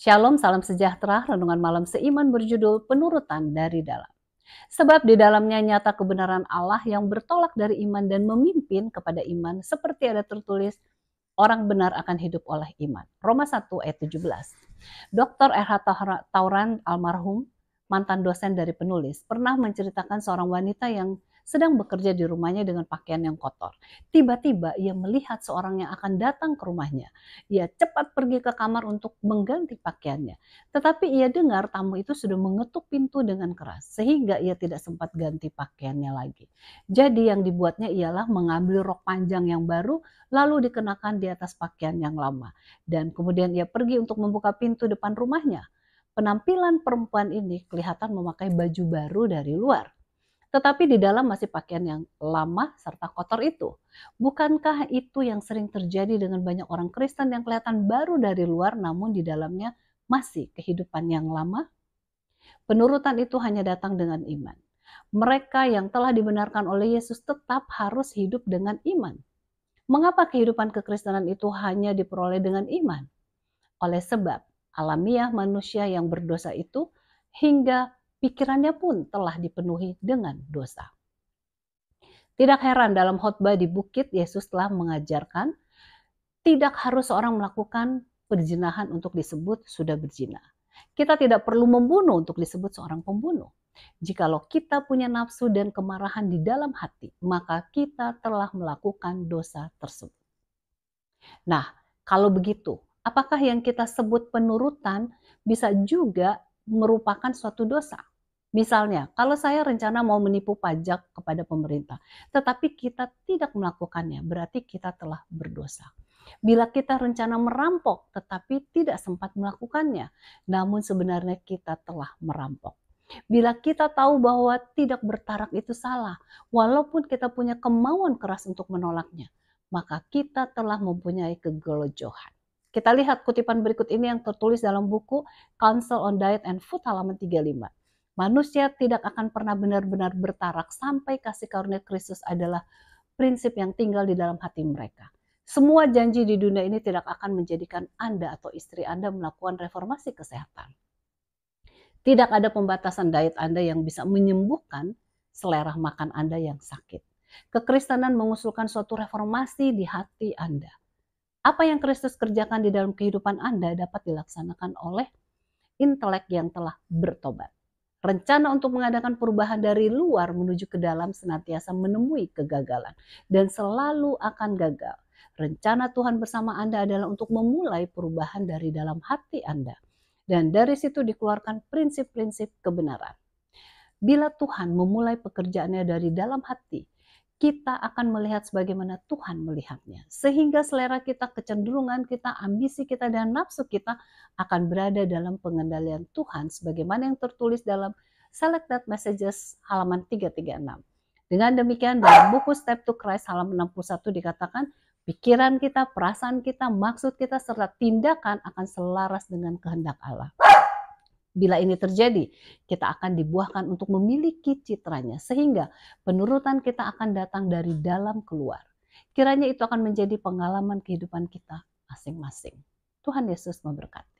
Shalom, salam sejahtera, renungan malam seiman berjudul Penurutan dari Dalam. Sebab di dalamnya nyata kebenaran Allah yang bertolak dari iman dan memimpin kepada iman seperti ada tertulis, orang benar akan hidup oleh iman. Roma 1 ayat 17. Dr. R.H. Tauran almarhum, mantan dosen dari penulis, pernah menceritakan seorang wanita yang sedang bekerja di rumahnya dengan pakaian yang kotor. Tiba-tiba ia melihat seorang yang akan datang ke rumahnya. Ia cepat pergi ke kamar untuk mengganti pakaiannya. Tetapi ia dengar tamu itu sudah mengetuk pintu dengan keras sehingga ia tidak sempat ganti pakaiannya lagi. Jadi yang dibuatnya ialah mengambil rok panjang yang baru lalu dikenakan di atas pakaian yang lama dan kemudian ia pergi untuk membuka pintu depan rumahnya penampilan perempuan ini kelihatan memakai baju baru dari luar tetapi di dalam masih pakaian yang lama serta kotor itu. Bukankah itu yang sering terjadi dengan banyak orang Kristen yang kelihatan baru dari luar namun di dalamnya masih kehidupan yang lama? Penurutan itu hanya datang dengan iman. Mereka yang telah dibenarkan oleh Yesus tetap harus hidup dengan iman. Mengapa kehidupan kekristenan itu hanya diperoleh dengan iman? Oleh sebab alamiah manusia yang berdosa itu hingga pikirannya pun telah dipenuhi dengan dosa. Tidak heran dalam khotbah di bukit Yesus telah mengajarkan tidak harus seorang melakukan perzinahan untuk disebut sudah berzina. Kita tidak perlu membunuh untuk disebut seorang pembunuh. Jikalau kita punya nafsu dan kemarahan di dalam hati, maka kita telah melakukan dosa tersebut. Nah, kalau begitu, apakah yang kita sebut penurutan bisa juga merupakan suatu dosa. Misalnya, kalau saya rencana mau menipu pajak kepada pemerintah, tetapi kita tidak melakukannya, berarti kita telah berdosa. Bila kita rencana merampok tetapi tidak sempat melakukannya, namun sebenarnya kita telah merampok. Bila kita tahu bahwa tidak bertarak itu salah, walaupun kita punya kemauan keras untuk menolaknya, maka kita telah mempunyai kegelojohan. Kita lihat kutipan berikut ini yang tertulis dalam buku Council on Diet and Food halaman 35. Manusia tidak akan pernah benar-benar bertarak sampai kasih karunia Kristus adalah prinsip yang tinggal di dalam hati mereka. Semua janji di dunia ini tidak akan menjadikan Anda atau istri Anda melakukan reformasi kesehatan. Tidak ada pembatasan diet Anda yang bisa menyembuhkan selera makan Anda yang sakit. Kekristenan mengusulkan suatu reformasi di hati Anda apa yang Kristus kerjakan di dalam kehidupan Anda dapat dilaksanakan oleh intelek yang telah bertobat. Rencana untuk mengadakan perubahan dari luar menuju ke dalam senantiasa menemui kegagalan dan selalu akan gagal. Rencana Tuhan bersama Anda adalah untuk memulai perubahan dari dalam hati Anda, dan dari situ dikeluarkan prinsip-prinsip kebenaran. Bila Tuhan memulai pekerjaannya dari dalam hati, kita akan melihat sebagaimana Tuhan melihatnya. Sehingga selera kita, kecenderungan kita, ambisi kita, dan nafsu kita akan berada dalam pengendalian Tuhan sebagaimana yang tertulis dalam Selected Messages halaman 336. Dengan demikian dalam buku Step to Christ halaman 61 dikatakan pikiran kita, perasaan kita, maksud kita serta tindakan akan selaras dengan kehendak Allah. Bila ini terjadi, kita akan dibuahkan untuk memiliki citranya, sehingga penurutan kita akan datang dari dalam keluar. Kiranya itu akan menjadi pengalaman kehidupan kita masing-masing. Tuhan Yesus memberkati.